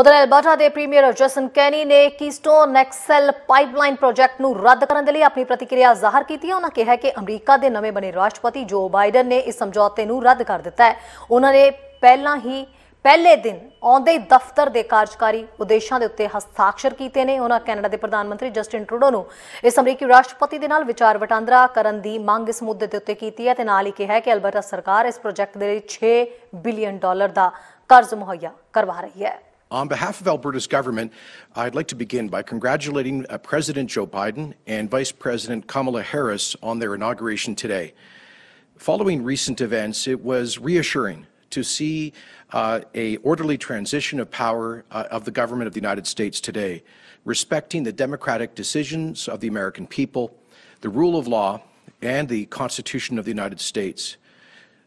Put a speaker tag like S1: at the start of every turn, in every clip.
S1: ਉਧਰ ਅਲਬਰਟਾ ਦੇ ਪ੍ਰੀਮੀਅਰ ਜਸਨ ਕੈਨੀ ਨੇ ਕੀਸਟੋਨ ਐਕਸਲ ਪਾਈਪਲਾਈਨ ਪ੍ਰੋਜੈਕਟ ਨੂੰ ਰੱਦ ਕਰਨ ਦੇ ਲਈ ਆਪਣੀ ਪ੍ਰਤੀਕਿਰਿਆ ਜ਼ਾਹਰ ਕੀਤੀ ਹੈ ਉਹਨਾਂ ਕਿਹਾ ਕਿ ਅਮਰੀਕਾ ਦੇ ਨਵੇਂ ਬਣੇ ਰਾਸ਼ਟਰਪਤੀ ਜੋ ਬਾਈਡਨ ਨੇ ਇਸ ਸਮਝੌਤੇ ਨੂੰ ਰੱਦ ਕਰ ਦਿੱਤਾ ਹੈ ਉਹਨਾਂ ਨੇ ਪਹਿਲਾਂ ਹੀ ਪਹਿਲੇ ਦਿਨ ਆਉਂਦੇ ਹੀ ਦਫ਼ਤਰ ਦੇ ਕਾਰਜਕਾਰੀ ਉਦੇਸ਼ਾਂ ਦੇ ਉੱਤੇ ਹਸਤਾਖਰ ਕੀਤੇ ਨੇ ਉਹਨਾਂ ਕੈਨੇਡਾ ਦੇ ਪ੍ਰਧਾਨ ਮੰਤਰੀ ਜਸਟਿਨ ਟਰੂਡੋ ਨੂੰ ਇਸ ਅਮਰੀਕੀ ਰਾਸ਼ਟਰਪਤੀ ਦੇ ਨਾਲ ਵਿਚਾਰ ਵਟਾਂਦਰਾ ਕਰਨ ਦੀ ਮੰਗ ਇਸ ਮੁੱਦੇ ਦੇ ਉੱਤੇ ਕੀਤੀ ਹੈ ਤੇ ਨਾਲ ਹੀ ਕਿਹਾ ਹੈ ਕਿ ਅਲਬਰਟਾ ਸਰਕਾਰ ਇਸ ਪ੍ਰੋਜੈਕਟ ਦੇ ਲਈ 6 ਬਿਲੀਅਨ ਡਾਲਰ ਦਾ ਕਰਜ਼ ਮੁਹੱਈਆ ਕਰਵਾ ਰਹੀ ਹੈ
S2: On behalf of Alberta's government, I'd like to begin by congratulating uh, President Joe Biden and Vice President Kamala Harris on their inauguration today. Following recent events, it was reassuring to see uh, a orderly transition of power uh, of the government of the United States today, respecting the democratic decisions of the American people, the rule of law, and the Constitution of the United States.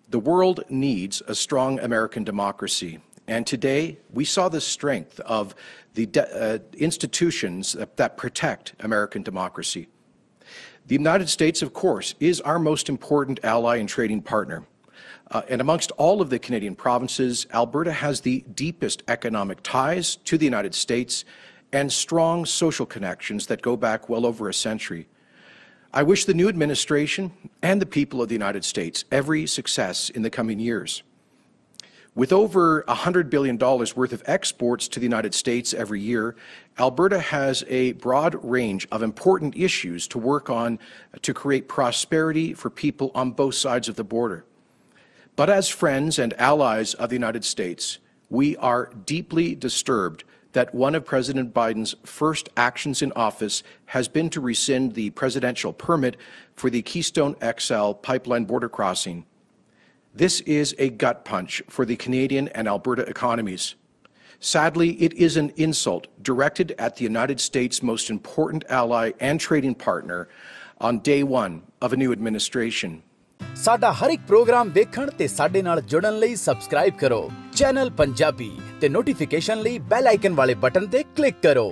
S2: The world needs a strong American democracy, and today, we saw the strength of the uh, institutions that, that protect American democracy. The United States, of course, is our most important ally and trading partner. Uh, and amongst all of the Canadian provinces, Alberta has the deepest economic ties to the United States and strong social connections that go back well over a century. I wish the new administration and the people of the United States every success in the coming years. With over $100 billion worth of exports to the United States every year, Alberta has a broad range of important issues to work on to create prosperity for people on both sides of the border. But as friends and allies of the United States, we are deeply disturbed that one of President Biden's first actions in office has been to rescind the presidential permit for the Keystone XL pipeline border crossing this is a gut punch for the Canadian and Alberta economies. Sadly, it is an insult directed at the United States' most important ally and trading partner on day 1 of a new administration. ਸਾਡਾ ਹਰ ਇੱਕ programme ਦੇਖਣ ਤੇ ਸਾਡੇ ਨਾਲ ਜੁੜਨ ਲਈ subscribe ਕਰੋ channel Punjabi ਤੇ ਨੋਟੀਫਿਕੇਸ਼ਨ ਲਈ ਬੈਲ ਆਈਕਨ ਵਾਲੇ ਬਟਨ ਤੇ ਕਲਿੱਕ ਕਰੋ